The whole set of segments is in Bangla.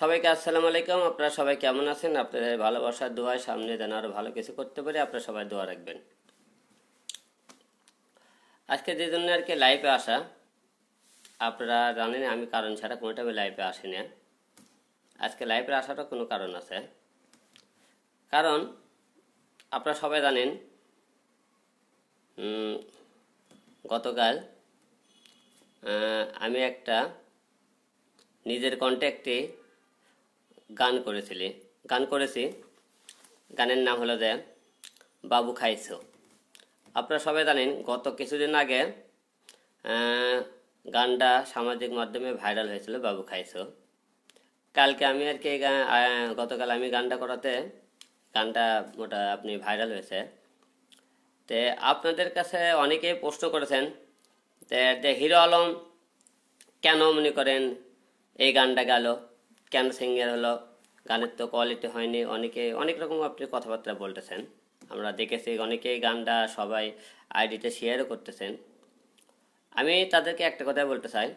সবাইকে আসসালামু আলাইকুম আপনারা সবাই কেমন আছেন আপনাদের ভালোবাসার দোয়ায় সামনে যেন আরও ভালো কিছু করতে পারি আপনারা সবাই দোয়া রাখবেন আজকে যে জন্য আর কি লাইভে আসা আপনারা জানেন আমি কারণ ছাড়া কোনোটা লাইফে লাইভে আসি না আজকে লাইভে আসাটা কোনো কারণ আছে কারণ আপনারা সবাই জানেন গতকাল আমি একটা নিজের কন্ট্যাক্টে গান করেছিলে গান করেছি গানের নাম হলো যে বাবু খাইছ আপনারা সবাই জানেন গত কিছুদিন আগে গানটা সামাজিক মাধ্যমে ভাইরাল হয়েছিল বাবু খাইছ কালকে আমি আর কি গতকাল আমি গানটা করাতে গানটা মোটা আপনি ভাইরাল হয়েছে তে আপনাদের কাছে অনেকেই প্রশ্ন করেছেন যে হিরো আলম কেন মনে করেন এই গানটা গেল কেন সিঙ্গার হলো গানের তো কোয়ালিটি হয়নি অনেকে অনেক রকম আপনি কথাবার্তা বলতেছেন আমরা দেখেছি অনেকেই গানটা সবাই আইডিতে শেয়ারও করতেছেন আমি তাদেরকে একটা কথা বলতে চাই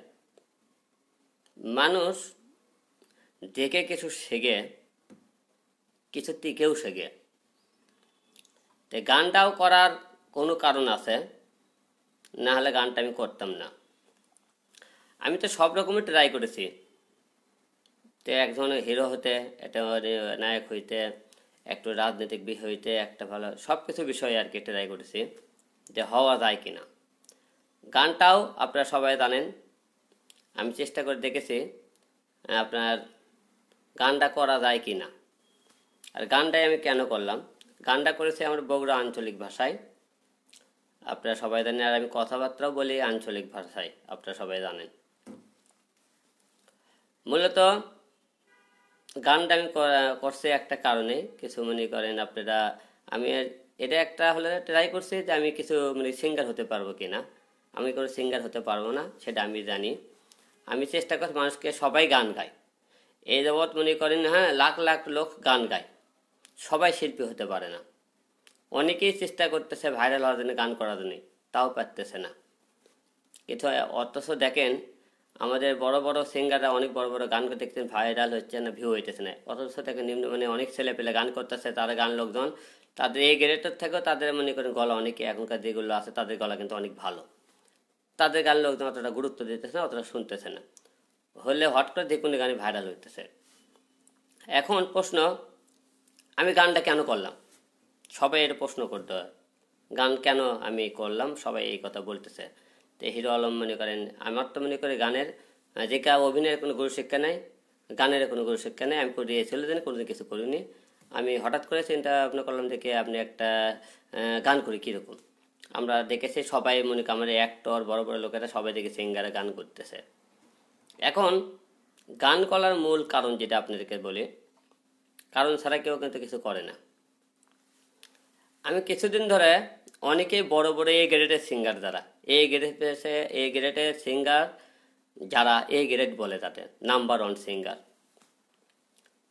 মানুষ দেখে কিছু শেখে কিছু টিকেও শেখে তো গানটাও করার কোনো কারণ আছে না হলে গানটা আমি করতাম না আমি তো সব রকমই ট্রাই করেছি তো ধরনের হিরো হতে একটা নায়ক হইতে একটু রাজনৈতিক বিষয় হইতে একটা ভালো সব কিছু বিষয় আর কি ট্রাই করেছি যে হওয়া যায় কি না গানটাও আপনারা সবাই জানেন আমি চেষ্টা করে দেখেছি আপনার গানটা করা যায় কি না আর গানটাই আমি কেন করলাম গানটা করেছি আমার বগুড়া আঞ্চলিক ভাষায় আপনারা সবাই জানেন আর আমি কথাবার্তাও বলি আঞ্চলিক ভাষায় আপনারা সবাই জানেন মূলত গানটা আমি করছি একটা কারণে কিছু মনে করেন আপনারা আমি এটা একটা হলে ট্রাই করছি যে আমি কিছু মানে সিঙ্গার হতে পারবো কি না আমি কোনো সিঙ্গার হতে পারবো না সেটা আমি জানি আমি চেষ্টা করছি মানুষকে সবাই গান গায় এই জগৎ মনে করেন হ্যাঁ লাখ লাখ লোক গান গায় সবাই শিল্পী হতে পারে না অনেকেই চেষ্টা করতেছে ভাইরাল হওয়ার জন্য গান করার জন্য তাও পারতেছে না কিন্তু অথচ দেখেন আমাদের বড় বড় সিঙ্গাররা অনেক বড় বড় গান দেখছেন ভাইরাল হচ্ছে না ভিউ হইতেছে না অথচ থেকে নিম্ন মানে অনেক ছেলে পেলে গান করতেছে তারা গান লোকজন তাদের এই গ্রেটের থেকেও তাদের মনে করেন গলা অনেকে এখনকার যেগুলো আছে তাদের গলা কিন্তু অনেক ভালো তাদের গান লোকজন অতটা গুরুত্ব দিতেছে না অতটা শুনতেছে না হলে হট করে যে কোনো গানে ভাইরাল হইতেছে এখন প্রশ্ন আমি গানটা কেন করলাম সবাই এটা প্রশ্ন করতে হয় গান কেন আমি করলাম সবাই এই কথা বলতেছে তো হিরো আলম মনে করেন আমার তো মনে করি গানের যে কে অভিনয়ের কোনো গুরু শিক্ষা নাই গানের কোনো গুরু শিক্ষা নাই আমি করি চলে কোনোদিন কিছু করিনি আমি হঠাৎ করে চিন্তা ভাবনা করলাম দেখে আপনি একটা গান করি কীরকম আমরা দেখেছি সবাই মনে করি আমাদের অ্যাক্টর বড় বড় লোকেরা সবাই দেখে সিঙ্গারে গান করতেছে এখন গান করার মূল কারণ যেটা আপনাদেরকে বলি কারণ ছাড়া কেউ কিন্তু কিছু করে না আমি কিছুদিন ধরে অনেকেই বড় বড় এই গ্রেডের সিঙ্গার যারা এ গ্রেটে সে এ গ্রেডের সিঙ্গার যারা এ গ্রেট বলে তাদের নাম্বার ওয়ান সিঙ্গার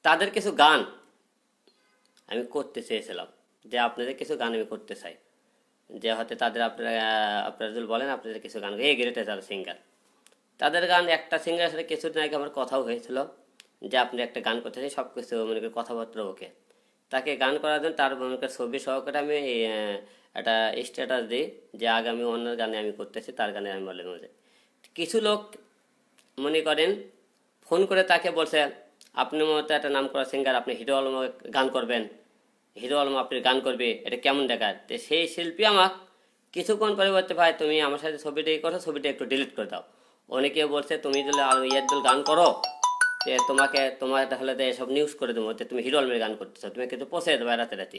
তাদের কিছু গান আমি করতে চেয়েছিলাম যে আপনাদের কিছু গান আমি করতে চাই যে হয়তো তাদের আপনারা আপনারা যদি বলেন আপনাদের কিছু গান এ গ্রেটে যারা সিঙ্গার তাদের গান একটা সিঙ্গার সাথে কিছুদিন আগে আমার কথাও হয়েছিল যে আপনি একটা গান করতে চাই সব কিছু মনে করি কথাবার্তা ওকে তাকে গান করার জন্য তার মনে করি ছবি সহকারে আমি একটা স্ট্যাটাস দিই যে আগামী অন্য গানে আমি করতেছি তার গানে আমি বলে যাই কিছু লোক মনে করেন ফোন করে তাকে বলছে আপনি মতো একটা নাম করা সিঙ্গার আপনি হিরো আলম গান করবেন হিরো আলম আপনি গান করবে এটা কেমন দেখার তো সেই শিল্পী আমাকে কিছুক্ষণ পরিবর্তে ভাই তুমি আমার সাথে ছবিটা করো ছবিটা একটু ডিলিট করে দাও অনেকে বলছে তুমি যদি আরও ইয়াদুল গান করো যে তোমাকে তোমার তাহলে এসব নিউজ করে দেবো তুমি হিরো আলমের গান করতেছো তুমি কিন্তু পৌঁছে দেবে রাতে রাতে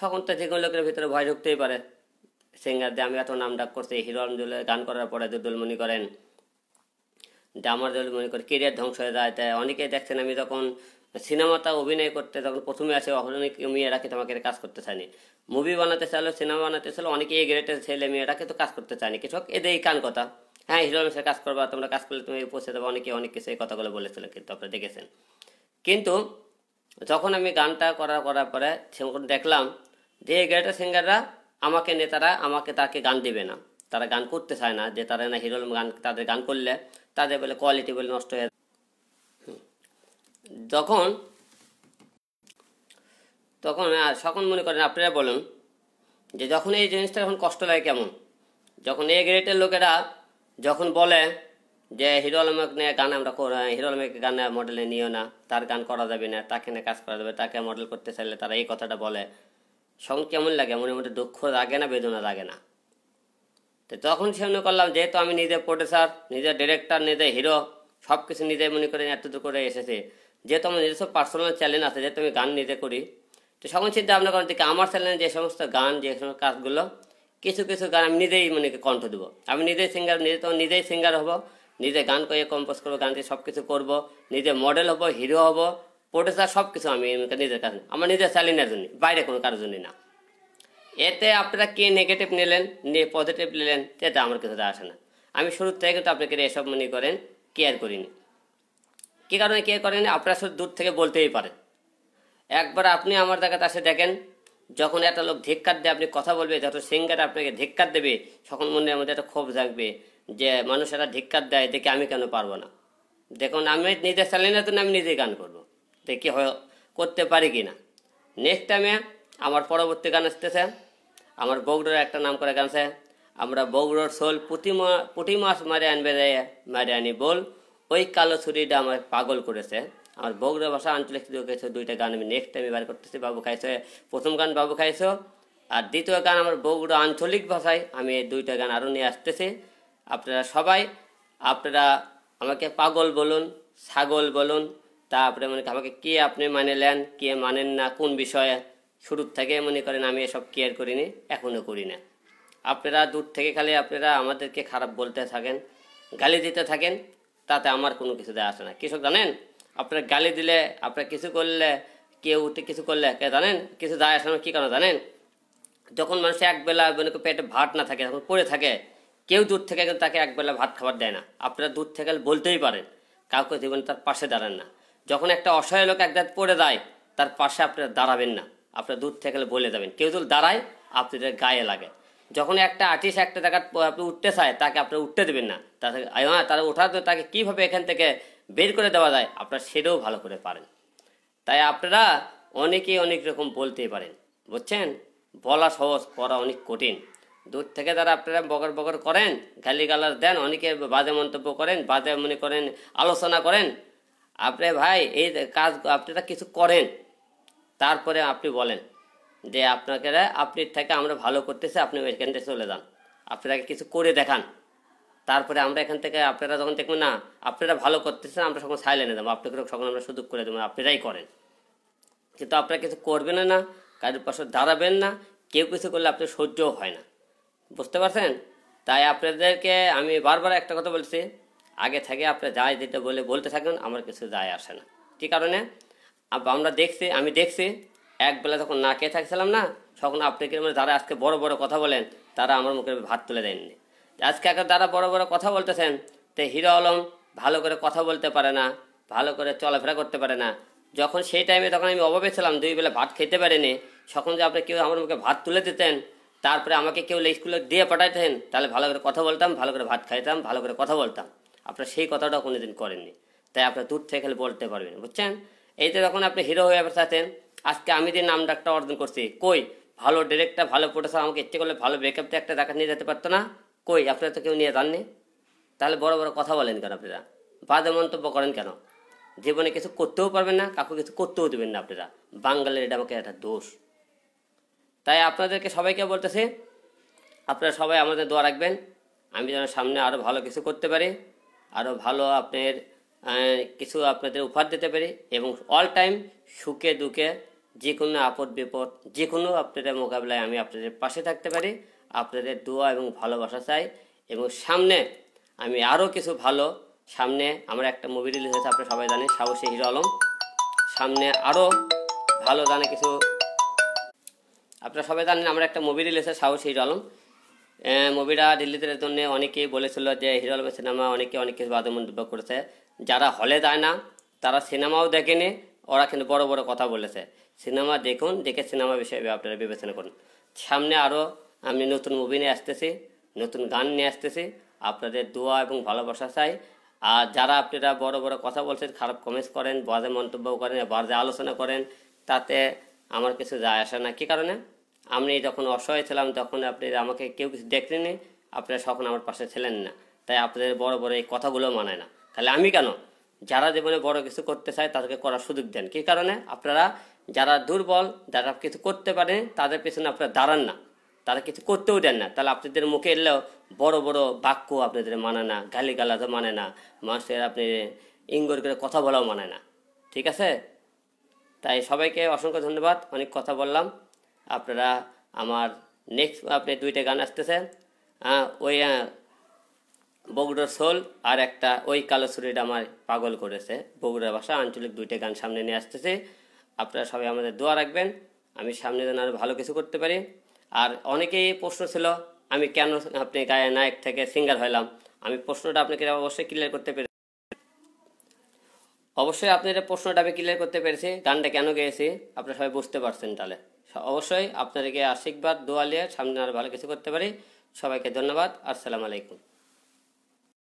তখন তো যে কোনো লোকের ভিতরে ভয় ঢুকতেই পারে সিঙ্গার দিয়ে আমি এত নাম ডাক করছি হিরো আলমদুল্লাহ গান করার পরে দুলমণি করেন ডামার দুলমণি করে কেরিয়ার ধ্বংস হয়ে যায় তাই অনেকে দেখছেন আমি যখন সিনেমাটা অভিনয় করতে যখন প্রথমে আসে অনেক মেয়েরা কি তোমাকে কাজ করতে চায়নি মুভি বানাতে চাইলো সিনেমা বানাতে চাইলো অনেকে এই গ্রেটের ছেলে মেয়েরা তো কাজ করতে চায়নি কিছু এদের এই কান কথা হ্যাঁ হিরো আলমের কাজ করবা তোমরা কাজ করলে তুমি পৌঁছে দেবো অনেকে অনেক কিছু এই কথাগুলো বলেছিল কিন্তু আপনারা দেখেছেন কিন্তু যখন আমি গানটা করা করার পরে দেখলাম দিয়ে গ্রেটার সিঙ্গাররা আমাকে নেতারা আমাকে তাকে গান দেবে না তারা গান করতে চায় না যে তারা না হিরোল গান তাদের গান করলে তাদের বলে কোয়ালিটি বলে নষ্ট হয়ে যখন তখন তখন মনে করেন আপনারা বলুন যে যখন এই জিনিসটা এখন কষ্ট লাগে কেমন যখন এ গ্রেটের লোকেরা যখন বলে যে হিরো আলমক নিয়ে গান আমরা হিরো আলমকে গানে মডেলে নিও না তার গান করা যাবে না তাকে নিয়ে কাজ করা যাবে তাকে মডেল করতে চাইলে তারা এই কথাটা বলে সং কেমন লাগে মনের মধ্যে দুঃখ লাগে না বেদনা লাগে না তো তখন সে মনে করলাম যেহেতু আমি নিজে প্রডিউসার নিজের ডিরেক্টর নিজের হিরো সব কিছু নিজে মনে করে এতটুকু করে এসেছে যেহেতু আমার নিজস্ব পার্সোনাল চ্যানেল আছে যেহেতু আমি গান নিজে করি তো সকল চিন্তা ভাবনা করেন থেকে আমার চ্যানেলে যে সমস্ত গান যে সমস্ত কাজগুলো কিছু কিছু গান আমি নিজেই মানে কণ্ঠ দেবো আমি নিজেই সিঙ্গার নিজে তো নিজেই সিঙ্গার হব নিজে গান করে কম্পোজ করবো গান দিয়ে সব কিছু করবো নিজে মডেল হব হিরো হব প্রডিউসার সব কিছু আমি নিজের কাছে আমার নিজের স্যালিনের জন্য বাইরে কোনো কারোর জন্যই না এতে আপনারা কে নেগেটিভ নিলেন নিয়ে পজিটিভ নিলেন সেটা আমার কিছুতে আসে না আমি শুরু থেকে কিন্তু আপনাকে এসব মনে করেন কেয়ার করিনি কি কারণে কেয়ার করেন আপনারা শুধু দূর থেকে বলতেই পারেন একবার আপনি আমার জায়গাতে আসে দেখেন যখন একটা লোক ধিক্কার দেয় আপনি কথা বলবে যত সিঙ্গার আপনাকে ধিক্কার দেবে তখন মনের মধ্যে একটা ক্ষোভ জাগবে যে মানুষ একটা ধিক্কার দেয় দেখে আমি কেন পারবো না দেখুন আমি নিজের স্যালেনের জন্য আমি নিজেই গান করব থেকে হয়ে করতে পারি কি না নেক্সট টাইমে আমার পরবর্তী গান আসতেছে আমার বগুড়ার একটা নাম করা গান আছে আমরা বগুড়ার শোল পুঁতি মা পুঁটি মাছ মারে আনবে রে মারে আনি বল ওই কালো ছুরিটা আমার পাগল করেছে আমার বগুড়া ভাষা আঞ্চলিক দুইটা গান আমি নেক্সট টাইমে বার করতেছি বাবু খাইছো প্রথম গান বাবু খাইছো আর দ্বিতীয় গান আমার বগুড়া আঞ্চলিক ভাষায় আমি এই দুইটা গান আরও নিয়ে আসতেছি আপনারা সবাই আপনারা আমাকে পাগল বলুন ছাগল বলুন তারপরে মনে আমাকে কে আপনি মানে নেন কে মানেন না কোন বিষয়ে শুরুর থেকে মনে করেন আমি এসব কেয়ার করিনি এখনও করি না আপনারা দূর থেকে খালি আপনারা আমাদেরকে খারাপ বলতে থাকেন গালি দিতে থাকেন তাতে আমার কোনো কিছু দেয় আসে না কৃষক জানেন আপনার গালি দিলে আপনার কিছু করলে কেউ উঠে কিছু করলে কে জানেন কিছু দেয় আসে না কী কারণে জানেন যখন মানুষ একবেলা মানে পেটে ভাত না থাকে তখন পড়ে থাকে কেউ দূর থেকে তাকে একবেলা ভাত খাবার দেয় না আপনারা দূর থেকে বলতেই পারেন কাউকে জীবনে তার পাশে দাঁড়ান না যখন একটা অসহায় লোক দাঁত পড়ে যায় তার পাশে আপনারা দাঁড়াবেন না আপনার দূর থেকে বলে যাবেন কেউ যদি দাঁড়ায় আপনাদের গায়ে লাগে যখন একটা আর্টিস্ট একটা জায়গায় আপনি উঠতে চায় তাকে আপনি উঠতে দেবেন না তাকে তারা ওঠার তো তাকে কীভাবে এখান থেকে বের করে দেওয়া যায় আপনারা সেটাও ভালো করে পারেন তাই আপনারা অনেকেই অনেক রকম বলতে পারেন বুঝছেন বলা সহজ করা অনেক কঠিন দূর থেকে তারা আপনারা বগর বগর করেন গালার দেন অনেকে বাজে মন্তব্য করেন বাজে মনে করেন আলোচনা করেন আপনি ভাই এই কাজ আপনারা কিছু করেন তারপরে আপনি বলেন যে আপনাকে আপনি থেকে আমরা ভালো করতেছি আপনি এখান থেকে চলে যান আপনাকে কিছু করে দেখান তারপরে আমরা এখান থেকে আপনারা যখন দেখবেন না আপনারা ভালো করতেছেন আমরা সকল নিয়ে দেবো আপনাকে সকল আমরা সুযোগ করে দেবো আপনারাই করেন কিন্তু আপনারা কিছু করবেন না কারোর পাশে দাঁড়াবেন না কেউ কিছু করলে আপনার সহ্যও হয় না বুঝতে পারছেন তাই আপনাদেরকে আমি বারবার একটা কথা বলছি আগে থেকে আপনি যাই যেটা বলে বলতে থাকেন আমার কিছু যায় আসে না কী কারণে আমরা দেখছি আমি দেখছি একবেলা যখন না খেয়ে থাকছিলাম না তখন কি মানে যারা আজকে বড় বড় কথা বলেন তারা আমার মুখের ভাত তুলে দেননি আজকে এখন যারা বড় বড় কথা বলতেছেন তো হিরো আলম ভালো করে কথা বলতে পারে না ভালো করে চলাফেরা করতে পারে না যখন সেই টাইমে তখন আমি অভাবে ছিলাম দুই বেলা ভাত খেতে পারিনি তখন যে আপনি কেউ আমার মুখে ভাত তুলে দিতেন তারপরে আমাকে কেউ স্কুলে দিয়ে পাঠাইতেন তাহলে ভালো করে কথা বলতাম ভালো করে ভাত খাইতাম ভালো করে কথা বলতাম আপনার সেই কথাটা কোনোদিন করেননি তাই আপনার দূর থেকে খেলে বলতে পারবেন বুঝছেন এই তো যখন আপনি হিরো হয়ে থাকেন আজকে আমি যে নাম ডাকটা অর্জন করছি কই ভালো ডিরেক্টটা ভালো প্রোডিউসার আমাকে ইচ্ছে করলে ভালো ব্রেকআপটা একটা দেখা নিয়ে যেতে পারতো না কই আপনারা তো কেউ নিয়ে যাননি তাহলে বড় বড় কথা বলেন কেন আপনারা বাদে মন্তব্য করেন কেন জীবনে কিছু করতেও পারবেন না কাউকে কিছু করতেও দেবেন না আপনারা বাঙালির এটা আমাকে একটা দোষ তাই আপনাদেরকে সবাইকে বলতেছি আপনারা সবাই আমাদের দোয়া রাখবেন আমি যেন সামনে আরও ভালো কিছু করতে পারি আরও ভালো আপনার কিছু আপনাদের উপহার দিতে পারি এবং অল টাইম সুখে দুঃখে যে কোনো আপদ বিপদ যে কোনো আপনাদের মোকাবিলায় আমি আপনাদের পাশে থাকতে পারি আপনাদের দোয়া এবং ভালোবাসা চাই এবং সামনে আমি আরও কিছু ভালো সামনে আমার একটা মুভি রিলিজ হয়েছে আপনারা সবাই জানেন সাহসী হিরো আলম সামনে আরও ভালো জানে কিছু আপনারা সবাই জানেন আমার একটা মুভি রিলিজ হয়েছে সাহসী হিরো আলম মুভিটা দিল্লিতে জন্য অনেকেই বলেছিল যে হিরো আলমের সিনেমা অনেকে অনেক কিছু বাদ মন্তব্য করেছে যারা হলে যায় না তারা সিনেমাও দেখেনি ওরা কিন্তু বড় বড় কথা বলেছে সিনেমা দেখুন দেখে সিনেমা বিষয়ে আপনারা বিবেচনা করুন সামনে আরও আমি নতুন মুভি নিয়ে আসতেছি নতুন গান নিয়ে আসতেছি আপনাদের দোয়া এবং ভালোবাসা চাই আর যারা আপনারা বড় বড় কথা বলছেন খারাপ কমেন্টস করেন বাজে মন্তব্য করেন বাজে আলোচনা করেন তাতে আমার কিছু যায় আসে না কী কারণে আমি যখন অসহায় ছিলাম তখন আপনি আমাকে কেউ কিছু দেখলেনি আপনারা সকল আমার পাশে ছিলেন না তাই আপনাদের বড় বড় এই কথাগুলো মানে না তাহলে আমি কেন যারা জীবনে বড় কিছু করতে চায় তাদেরকে করার সুযোগ দেন কী কারণে আপনারা যারা দুর্বল যারা কিছু করতে পারে তাদের পেছনে আপনারা দাঁড়ান না তারা কিছু করতেও দেন না তাহলে আপনাদের মুখে এলেও বড় বড় বাক্য আপনাদের মানে না গালি গালাজও মানে না মানুষের আপনি ইঙ্গর করে কথা বলাও মানে না ঠিক আছে তাই সবাইকে অসংখ্য ধন্যবাদ অনেক কথা বললাম আপনারা আমার নেক্সট আপনি দুইটা গান আসতেছেন ওই বগুড়ার সোল আর একটা ওই কালো সুরিটা আমার পাগল করেছে বগুড়ার ভাষা আঞ্চলিক দুইটা গান সামনে নিয়ে আসতেছে আপনারা সবাই আমাদের দোয়া রাখবেন আমি সামনে যেন আরও ভালো কিছু করতে পারি আর অনেকেই প্রশ্ন ছিল আমি কেন আপনি গায়ে নায়ক থেকে সিঙ্গার হইলাম আমি প্রশ্নটা আপনাকে অবশ্যই ক্লিয়ার করতে পেরে অবশ্যই আপনাদের প্রশ্নটা আমি ক্লিয়ার করতে পেরেছি গানটা কেন গেয়েছি আপনারা সবাই বুঝতে পারছেন তাহলে অবশ্যই আপনাদেরকে আশীর্বাদ দোয়ালিয়া সামনে আর ভালো কিছু করতে পারি সবাইকে ধন্যবাদ আসসালামু আলাইকুম